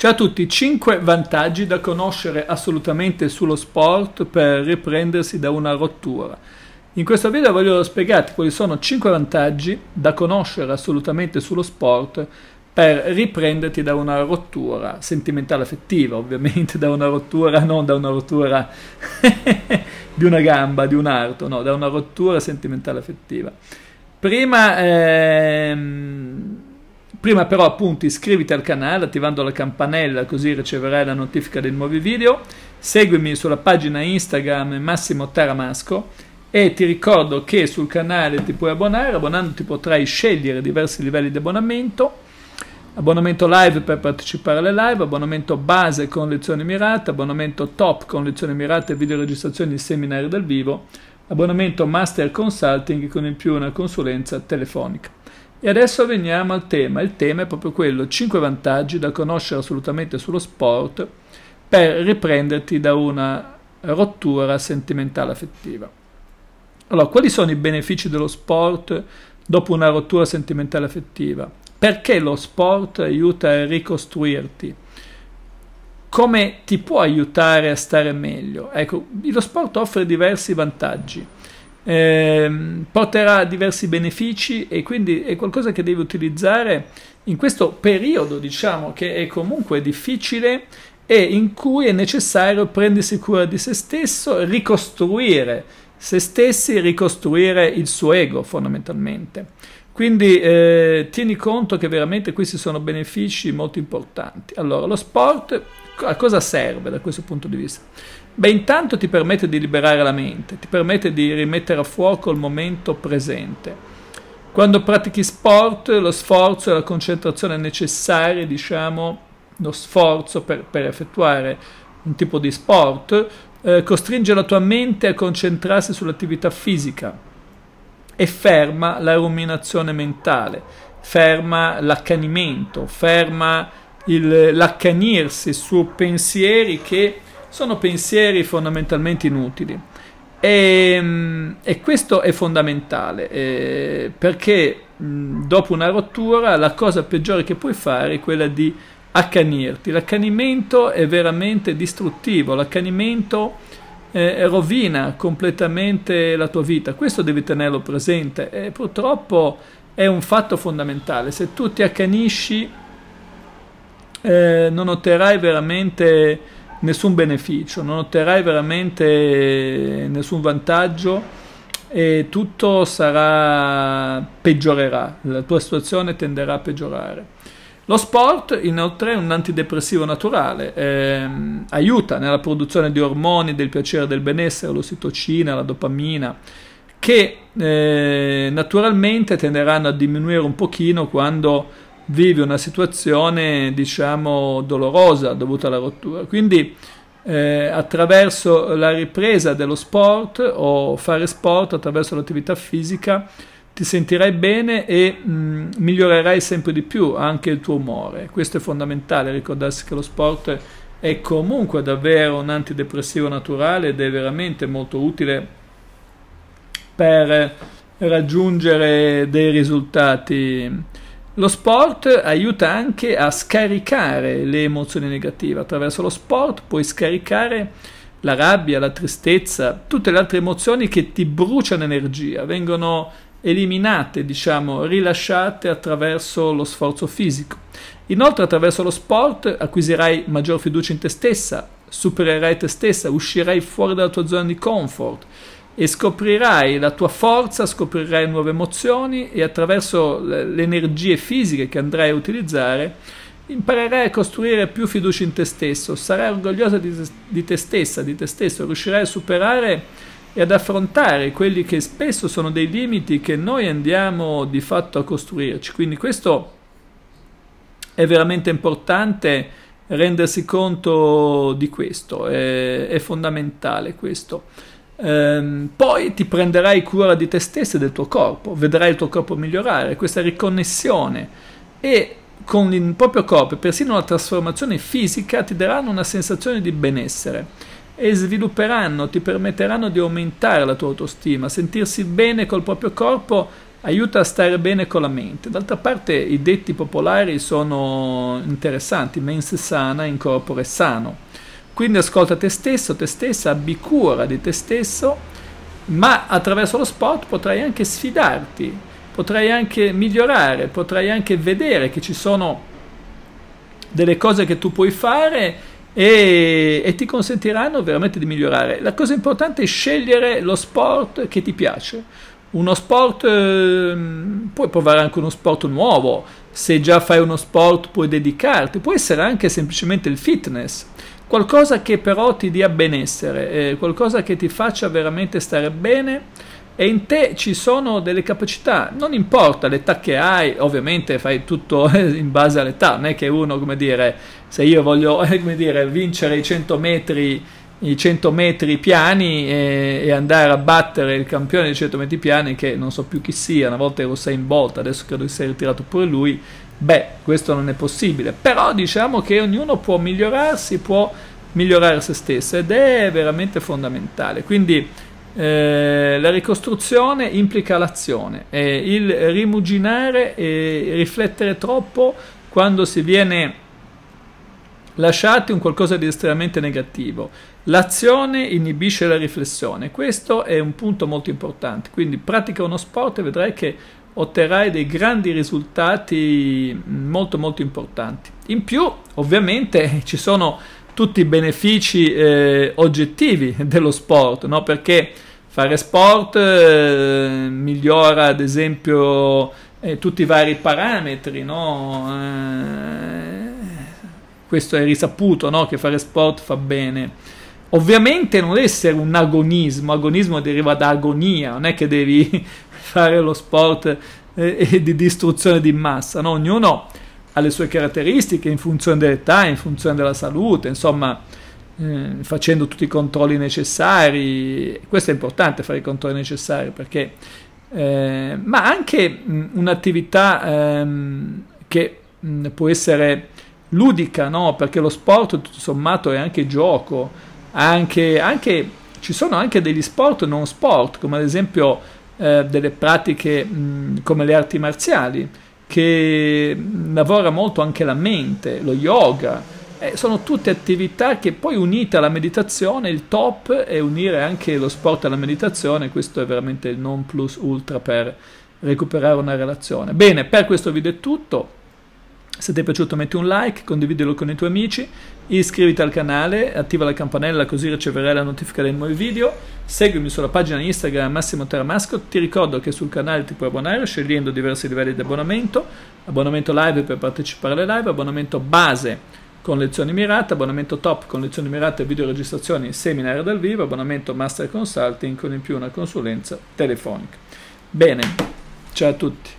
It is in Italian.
Ciao a tutti, 5 vantaggi da conoscere assolutamente sullo sport per riprendersi da una rottura. In questo video voglio spiegarti quali sono 5 vantaggi da conoscere assolutamente sullo sport per riprenderti da una rottura sentimentale affettiva, ovviamente da una rottura, non da una rottura di una gamba, di un arto, no, da una rottura sentimentale affettiva. Prima ehm, Prima però appunto iscriviti al canale attivando la campanella così riceverai la notifica dei nuovi video, seguimi sulla pagina Instagram Massimo Taramasco e ti ricordo che sul canale ti puoi abbonare, abbonandoti potrai scegliere diversi livelli di abbonamento, abbonamento live per partecipare alle live, abbonamento base con lezioni mirate, abbonamento top con lezioni mirate, videoregistrazioni e seminari dal vivo, abbonamento master consulting con in più una consulenza telefonica. E adesso veniamo al tema. Il tema è proprio quello, 5 vantaggi da conoscere assolutamente sullo sport per riprenderti da una rottura sentimentale affettiva. Allora, quali sono i benefici dello sport dopo una rottura sentimentale affettiva? Perché lo sport aiuta a ricostruirti? Come ti può aiutare a stare meglio? Ecco, lo sport offre diversi vantaggi eh, porterà diversi benefici e quindi è qualcosa che devi utilizzare in questo periodo, diciamo, che è comunque difficile e in cui è necessario prendersi cura di se stesso, ricostruire se stessi, ricostruire il suo ego fondamentalmente. Quindi eh, tieni conto che veramente questi sono benefici molto importanti. Allora, lo sport a cosa serve da questo punto di vista? Beh, intanto ti permette di liberare la mente, ti permette di rimettere a fuoco il momento presente. Quando pratichi sport, lo sforzo e la concentrazione necessarie, diciamo, lo sforzo per, per effettuare un tipo di sport, eh, costringe la tua mente a concentrarsi sull'attività fisica e ferma la ruminazione mentale, ferma l'accanimento, ferma il, l'accanirsi su pensieri che sono pensieri fondamentalmente inutili. E, ehm, e questo è fondamentale eh, perché mh, dopo una rottura la cosa peggiore che puoi fare è quella di accanirti. L'accanimento è veramente distruttivo, l'accanimento eh, rovina completamente la tua vita. Questo devi tenerlo presente e purtroppo è un fatto fondamentale. Se tu ti accanisci eh, non otterrai veramente nessun beneficio, non otterrai veramente nessun vantaggio e tutto sarà peggiorerà, la tua situazione tenderà a peggiorare. Lo sport inoltre è un antidepressivo naturale, ehm, aiuta nella produzione di ormoni del piacere e del benessere, l'ossitocina, la dopamina, che eh, naturalmente tenderanno a diminuire un pochino quando vive una situazione diciamo dolorosa dovuta alla rottura. Quindi eh, attraverso la ripresa dello sport o fare sport attraverso l'attività fisica ti sentirai bene e mh, mm, migliorerai sempre di più anche il tuo umore. Questo è fondamentale, ricordarsi che lo sport è comunque davvero un antidepressivo naturale ed è veramente molto utile per raggiungere dei risultati lo sport aiuta anche a scaricare le emozioni negative. Attraverso lo sport puoi scaricare la rabbia, la tristezza, tutte le altre emozioni che ti bruciano energia, vengono eliminate, diciamo, rilasciate attraverso lo sforzo fisico. Inoltre attraverso lo sport acquisirai maggior fiducia in te stessa, supererai te stessa, uscirai fuori dalla tua zona di comfort, e scoprirai la tua forza, scoprirai nuove emozioni e attraverso le energie fisiche che andrai a utilizzare imparerai a costruire più fiducia in te stesso, sarai orgogliosa di, di te stessa, di te stesso, riuscirai a superare e ad affrontare quelli che spesso sono dei limiti che noi andiamo di fatto a costruirci. Quindi questo è veramente importante rendersi conto di questo, è, è fondamentale questo. Ehm, poi ti prenderai cura di te stesso e del tuo corpo, vedrai il tuo corpo migliorare, questa riconnessione e con il proprio corpo, e persino la trasformazione fisica, ti daranno una sensazione di benessere e svilupperanno, ti permetteranno di aumentare la tua autostima, sentirsi bene col proprio corpo aiuta a stare bene con la mente. D'altra parte i detti popolari sono interessanti, mens sana in corpore sano. Quindi ascolta te stesso, te stessa, abbi cura di te stesso, ma attraverso lo sport potrai anche sfidarti, potrai anche migliorare, potrai anche vedere che ci sono delle cose che tu puoi fare e, e, ti consentiranno veramente di migliorare. La cosa importante è scegliere lo sport che ti piace. Uno sport, ehm, puoi provare anche uno sport nuovo, se già fai uno sport puoi dedicarti, può essere anche semplicemente il fitness qualcosa che però ti dia benessere, eh, qualcosa che ti faccia veramente stare bene e in te ci sono delle capacità, non importa l'età che hai, ovviamente fai tutto eh, in base all'età, non è che uno, come dire, se io voglio, eh, come dire, vincere i 100 metri i 100 metri piani e, e, andare a battere il campione dei 100 metri piani che non so più chi sia, una volta ero in volta, adesso credo che sia ritirato pure lui, beh, questo non è possibile, però diciamo che ognuno può migliorarsi, può migliorare se stesso ed è veramente fondamentale, quindi eh, la ricostruzione implica l'azione, eh, il rimuginare e riflettere troppo quando si viene Lasciate un qualcosa di estremamente negativo. L'azione inibisce la riflessione. Questo è un punto molto importante. Quindi pratica uno sport e vedrai che otterrai dei grandi risultati molto molto importanti. In più, ovviamente, ci sono tutti i benefici eh, oggettivi dello sport, no? Perché fare sport eh, migliora, ad esempio, eh, tutti i vari parametri, no? Eh, questo è risaputo, no? che fare sport fa bene. Ovviamente non deve essere un agonismo, agonismo deriva da agonia, non è che devi fare lo sport eh, eh, di distruzione di massa, no? ognuno ha le sue caratteristiche in funzione dell'età, in funzione della salute, insomma eh, facendo tutti i controlli necessari, questo è importante fare i controlli necessari perché eh, ma anche mh, un'attività ehm, che mh, può essere ludica, no? Perché lo sport tutto sommato è anche gioco, anche, anche, ci sono anche degli sport non sport, come ad esempio eh, delle pratiche mh, come le arti marziali, che lavora molto anche la mente, lo yoga. Eh, sono tutte attività che poi unite alla meditazione, il top è unire anche lo sport alla meditazione, questo è veramente il non plus ultra per recuperare una relazione. Bene, per questo video è tutto. Se ti è piaciuto metti un like, condividilo con i tuoi amici, iscriviti al canale, attiva la campanella così riceverai la notifica dei nuovi video, seguimi sulla pagina Instagram Massimo Teramasco, ti ricordo che sul canale ti puoi abbonare scegliendo diversi livelli di abbonamento, abbonamento live per partecipare alle live, abbonamento base con lezioni mirate, abbonamento top con lezioni mirate, videoregistrazioni, seminari dal vivo, abbonamento master consulting con in più una consulenza telefonica. Bene, ciao a tutti.